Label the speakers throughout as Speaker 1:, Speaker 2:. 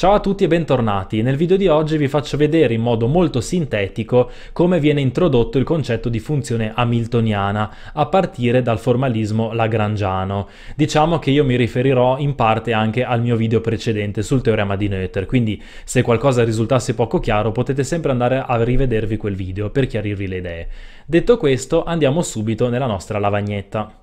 Speaker 1: Ciao a tutti e bentornati, nel video di oggi vi faccio vedere in modo molto sintetico come viene introdotto il concetto di funzione hamiltoniana a partire dal formalismo lagrangiano. Diciamo che io mi riferirò in parte anche al mio video precedente sul teorema di Noether, quindi se qualcosa risultasse poco chiaro potete sempre andare a rivedervi quel video per chiarirvi le idee. Detto questo andiamo subito nella nostra lavagnetta.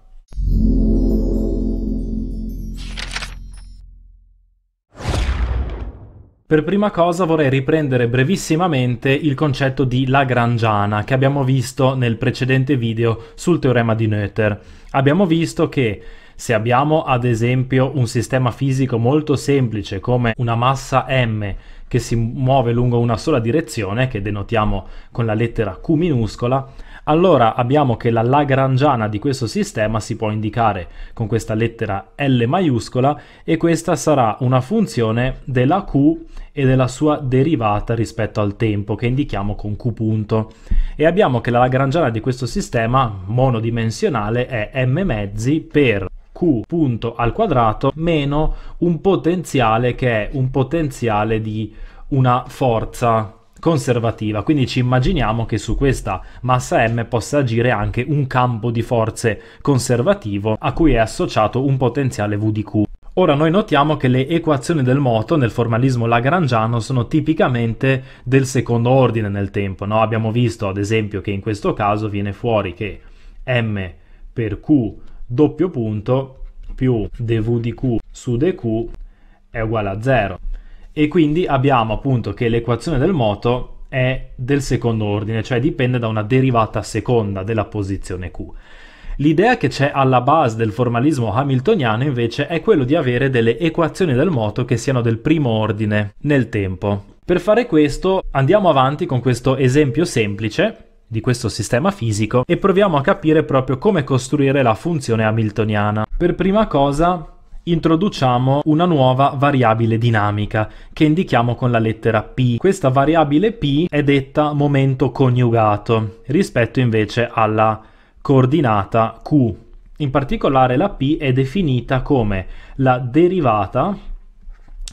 Speaker 1: Per prima cosa vorrei riprendere brevissimamente il concetto di Lagrangiana che abbiamo visto nel precedente video sul teorema di Noether. Abbiamo visto che se abbiamo ad esempio un sistema fisico molto semplice come una massa m che si muove lungo una sola direzione, che denotiamo con la lettera q minuscola, allora abbiamo che la lagrangiana di questo sistema si può indicare con questa lettera L maiuscola e questa sarà una funzione della Q e della sua derivata rispetto al tempo che indichiamo con Q punto. E abbiamo che la lagrangiana di questo sistema monodimensionale è m mezzi per Q punto al quadrato meno un potenziale che è un potenziale di una forza conservativa, quindi ci immaginiamo che su questa massa M possa agire anche un campo di forze conservativo a cui è associato un potenziale VDQ. Ora noi notiamo che le equazioni del moto nel formalismo lagrangiano sono tipicamente del secondo ordine nel tempo, no? abbiamo visto ad esempio che in questo caso viene fuori che m per q doppio punto più dv di q su dq è uguale a 0 e quindi abbiamo appunto che l'equazione del moto è del secondo ordine, cioè dipende da una derivata seconda della posizione Q. L'idea che c'è alla base del formalismo hamiltoniano invece è quello di avere delle equazioni del moto che siano del primo ordine nel tempo. Per fare questo andiamo avanti con questo esempio semplice di questo sistema fisico e proviamo a capire proprio come costruire la funzione hamiltoniana. Per prima cosa introduciamo una nuova variabile dinamica che indichiamo con la lettera P. Questa variabile P è detta momento coniugato rispetto invece alla coordinata Q. In particolare la P è definita come la derivata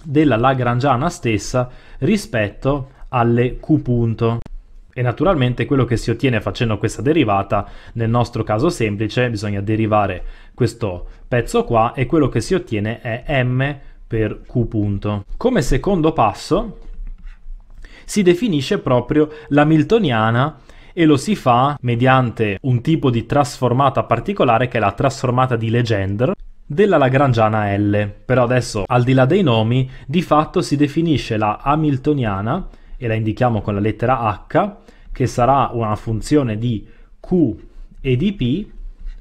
Speaker 1: della lagrangiana stessa rispetto alle Q punto. E naturalmente quello che si ottiene facendo questa derivata, nel nostro caso semplice, bisogna derivare questo pezzo qua e quello che si ottiene è m per q punto. Come secondo passo si definisce proprio l'hamiltoniana e lo si fa mediante un tipo di trasformata particolare che è la trasformata di Legendre della lagrangiana L. Però adesso, al di là dei nomi, di fatto si definisce la hamiltoniana e la indichiamo con la lettera H che sarà una funzione di Q e di P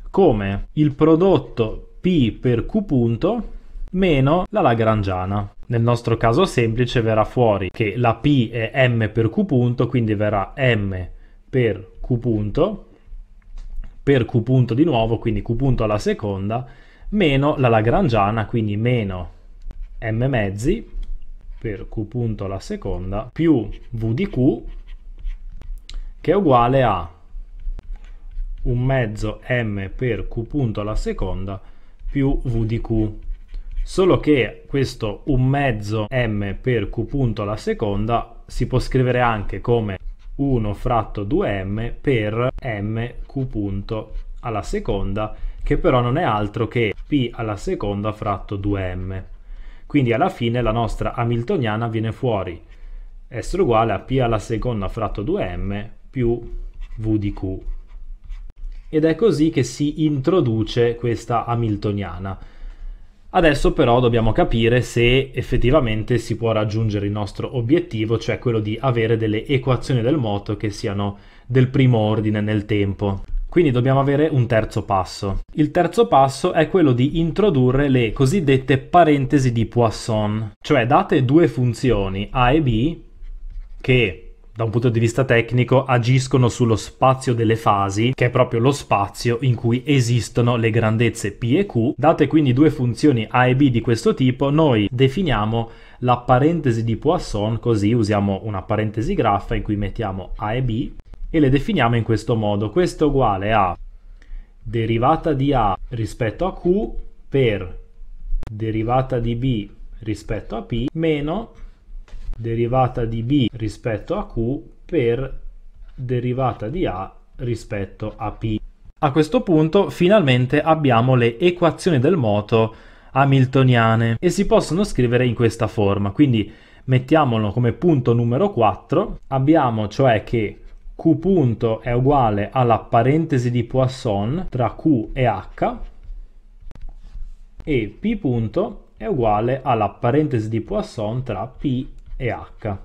Speaker 1: come il prodotto P per Q punto meno la lagrangiana. Nel nostro caso semplice verrà fuori che la P è m per q punto, quindi verrà m per q punto, per q punto di nuovo, quindi q punto alla seconda, meno la lagrangiana, quindi meno m mezzi per q punto alla seconda, più v di q che è uguale a un mezzo m per q punto alla seconda più v di q. Solo che questo un mezzo m per q punto alla seconda si può scrivere anche come 1 fratto 2m per m q punto alla seconda, che però non è altro che p alla seconda fratto 2m. Quindi alla fine la nostra hamiltoniana viene fuori essere uguale a p alla seconda fratto 2m più V di Q. Ed è così che si introduce questa Hamiltoniana. Adesso però dobbiamo capire se effettivamente si può raggiungere il nostro obiettivo, cioè quello di avere delle equazioni del moto che siano del primo ordine nel tempo. Quindi dobbiamo avere un terzo passo. Il terzo passo è quello di introdurre le cosiddette parentesi di Poisson, cioè date due funzioni a e b che da un punto di vista tecnico, agiscono sullo spazio delle fasi, che è proprio lo spazio in cui esistono le grandezze P e Q. Date quindi due funzioni A e B di questo tipo, noi definiamo la parentesi di Poisson, così usiamo una parentesi graffa in cui mettiamo A e B e le definiamo in questo modo. Questo è uguale a derivata di A rispetto a Q per derivata di B rispetto a P meno derivata di b rispetto a q per derivata di a rispetto a p. A questo punto finalmente abbiamo le equazioni del moto hamiltoniane e si possono scrivere in questa forma. Quindi mettiamolo come punto numero 4. Abbiamo cioè che q punto è uguale alla parentesi di Poisson tra q e h e p punto è uguale alla parentesi di Poisson tra p e H.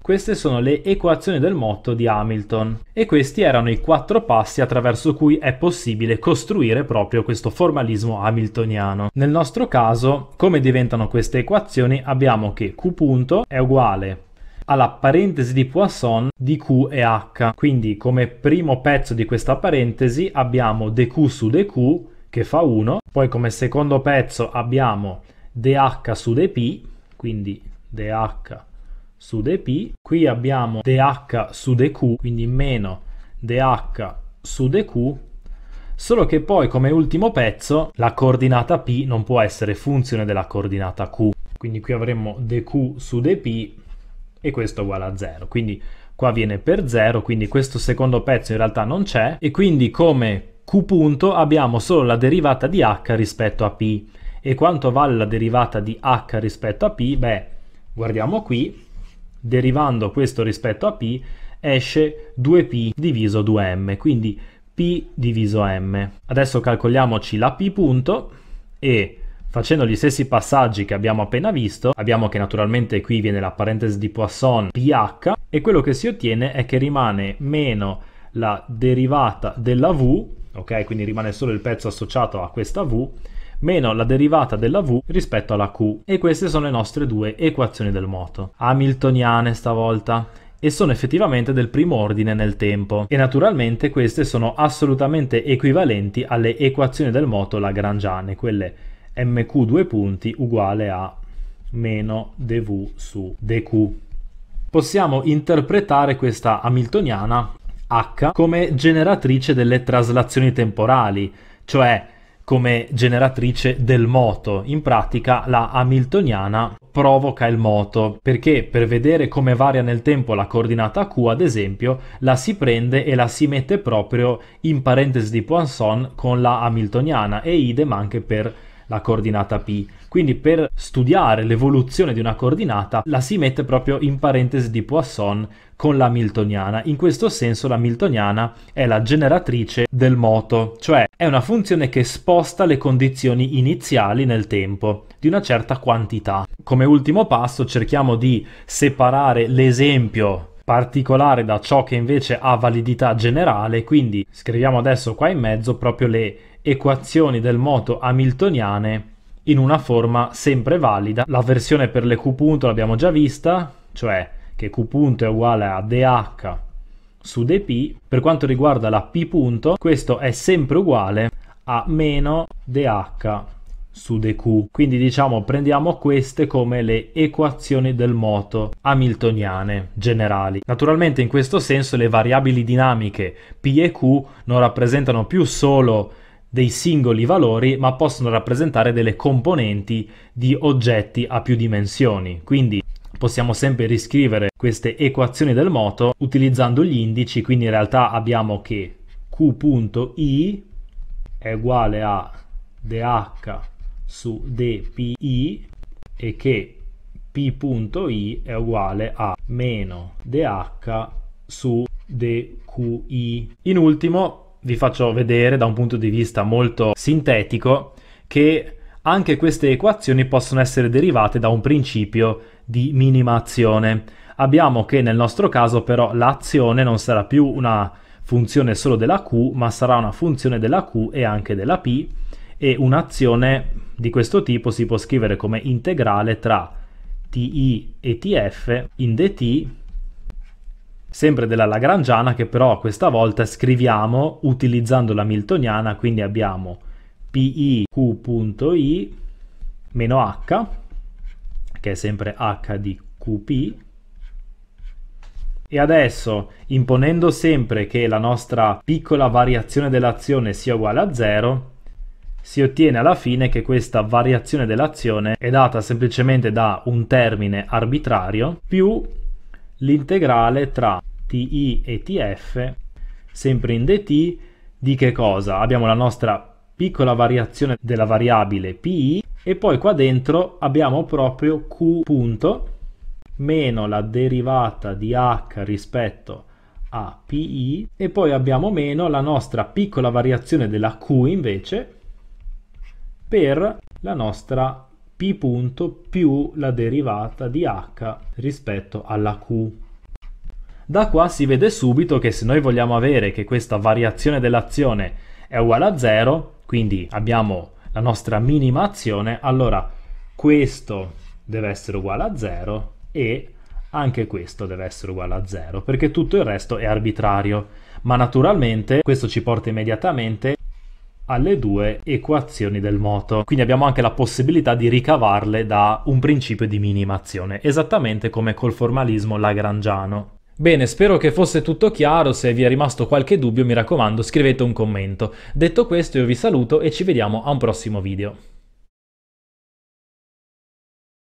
Speaker 1: Queste sono le equazioni del motto di Hamilton e questi erano i quattro passi attraverso cui è possibile costruire proprio questo formalismo hamiltoniano. Nel nostro caso, come diventano queste equazioni, abbiamo che Q punto è uguale alla parentesi di Poisson di Q e H. Quindi come primo pezzo di questa parentesi abbiamo dq su dq che fa 1, poi come secondo pezzo abbiamo dh su dp, quindi dh su dp, qui abbiamo dh su dq, quindi meno dh su dq, solo che poi come ultimo pezzo la coordinata p non può essere funzione della coordinata q, quindi qui avremmo dq su dp e questo è uguale a 0, quindi qua viene per 0, quindi questo secondo pezzo in realtà non c'è e quindi come q punto abbiamo solo la derivata di h rispetto a p. E quanto vale la derivata di h rispetto a p? Beh, guardiamo qui, derivando questo rispetto a P esce 2P diviso 2M, quindi P diviso M. Adesso calcoliamoci la P punto e Facendo gli stessi passaggi che abbiamo appena visto, abbiamo che naturalmente qui viene la parentesi di Poisson ph e quello che si ottiene è che rimane meno la derivata della v, ok? Quindi rimane solo il pezzo associato a questa v meno la derivata della v rispetto alla q. E queste sono le nostre due equazioni del moto. Hamiltoniane stavolta e sono effettivamente del primo ordine nel tempo e naturalmente queste sono assolutamente equivalenti alle equazioni del moto lagrangiane, quelle mq due punti uguale a meno dv su dq. Possiamo interpretare questa hamiltoniana h come generatrice delle traslazioni temporali, cioè come generatrice del moto. In pratica la Hamiltoniana provoca il moto, perché per vedere come varia nel tempo la coordinata Q, ad esempio, la si prende e la si mette proprio in parentesi di Poisson con la Hamiltoniana e idem anche per la coordinata P. Quindi per studiare l'evoluzione di una coordinata la si mette proprio in parentesi di Poisson con la Hamiltoniana. In questo senso la Hamiltoniana è la generatrice del moto, cioè è una funzione che sposta le condizioni iniziali nel tempo di una certa quantità. Come ultimo passo cerchiamo di separare l'esempio particolare da ciò che invece ha validità generale, quindi scriviamo adesso qua in mezzo proprio le equazioni del moto hamiltoniane in una forma sempre valida. La versione per le Q punto l'abbiamo già vista, cioè che Q punto è uguale a DH su dP. Per quanto riguarda la P punto, questo è sempre uguale a meno DH su dQ. Quindi diciamo prendiamo queste come le equazioni del moto hamiltoniane generali. Naturalmente in questo senso le variabili dinamiche P e Q non rappresentano più solo dei singoli valori, ma possono rappresentare delle componenti di oggetti a più dimensioni. Quindi possiamo sempre riscrivere queste equazioni del moto utilizzando gli indici, quindi in realtà abbiamo che q.i è uguale a dh su dpi e che p.i è uguale a meno dh su dqi. In ultimo vi faccio vedere da un punto di vista molto sintetico che anche queste equazioni possono essere derivate da un principio di minima azione. Abbiamo che nel nostro caso però l'azione non sarà più una funzione solo della Q, ma sarà una funzione della Q e anche della P e un'azione di questo tipo si può scrivere come integrale tra TI e TF in dt sempre della Lagrangiana, che però questa volta scriviamo utilizzando la Miltoniana, quindi abbiamo piq.i meno h, che è sempre h di qp, e adesso, imponendo sempre che la nostra piccola variazione dell'azione sia uguale a 0, si ottiene alla fine che questa variazione dell'azione è data semplicemente da un termine arbitrario più l'integrale tra ti e tf, sempre in dt, di che cosa? Abbiamo la nostra piccola variazione della variabile pi e poi qua dentro abbiamo proprio q punto meno la derivata di h rispetto a pi e poi abbiamo meno la nostra piccola variazione della q invece per la nostra p punto più la derivata di h rispetto alla q. Da qua si vede subito che se noi vogliamo avere che questa variazione dell'azione è uguale a 0, quindi abbiamo la nostra minima azione, allora questo deve essere uguale a 0 e anche questo deve essere uguale a 0, perché tutto il resto è arbitrario. Ma naturalmente questo ci porta immediatamente alle due equazioni del moto. Quindi abbiamo anche la possibilità di ricavarle da un principio di minimazione, esattamente come col formalismo lagrangiano. Bene, spero che fosse tutto chiaro, se vi è rimasto qualche dubbio mi raccomando scrivete un commento. Detto questo io vi saluto e ci vediamo a un prossimo video.